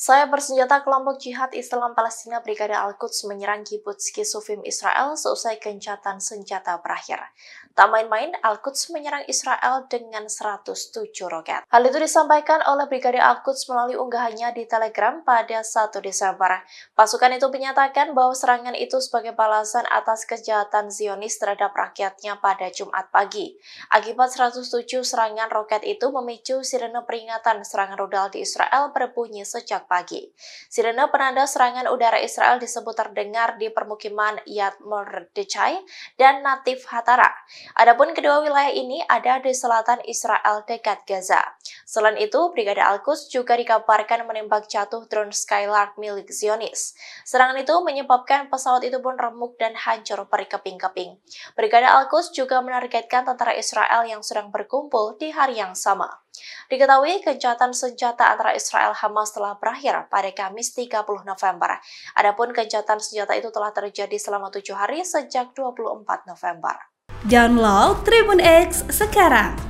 Saya bersenjata kelompok jihad Islam Palestina Brigade Al-Quds menyerang kibbutz Kisufim Israel seusai kencatan senjata berakhir. Tak main-main, Al-Quds menyerang Israel dengan 107 roket. Hal itu disampaikan oleh Brigade Al-Quds melalui unggahannya di Telegram pada 1 Desember. Pasukan itu menyatakan bahwa serangan itu sebagai balasan atas kejahatan Zionis terhadap rakyatnya pada Jumat pagi. Akibat 107 serangan roket itu memicu sirene peringatan serangan rudal di Israel berbunyi sejak pagi. Sirene penanda serangan udara Israel disebut terdengar di permukiman Yad Mordechai dan Natif Hatara. Adapun kedua wilayah ini ada di selatan Israel dekat Gaza. Selain itu, Brigade Alkus juga dikabarkan menembak jatuh drone Skylark milik Zionis. Serangan itu menyebabkan pesawat itu pun remuk dan hancur berkeping-keping. Brigade Alkus juga menargetkan tentara Israel yang sedang berkumpul di hari yang sama. Diketahui gencatan senjata antara Israel Hamas telah berakhir pada Kamis 30 November. Adapun gencatan senjata itu telah terjadi selama tujuh hari sejak 24 November. Download Tribun X sekarang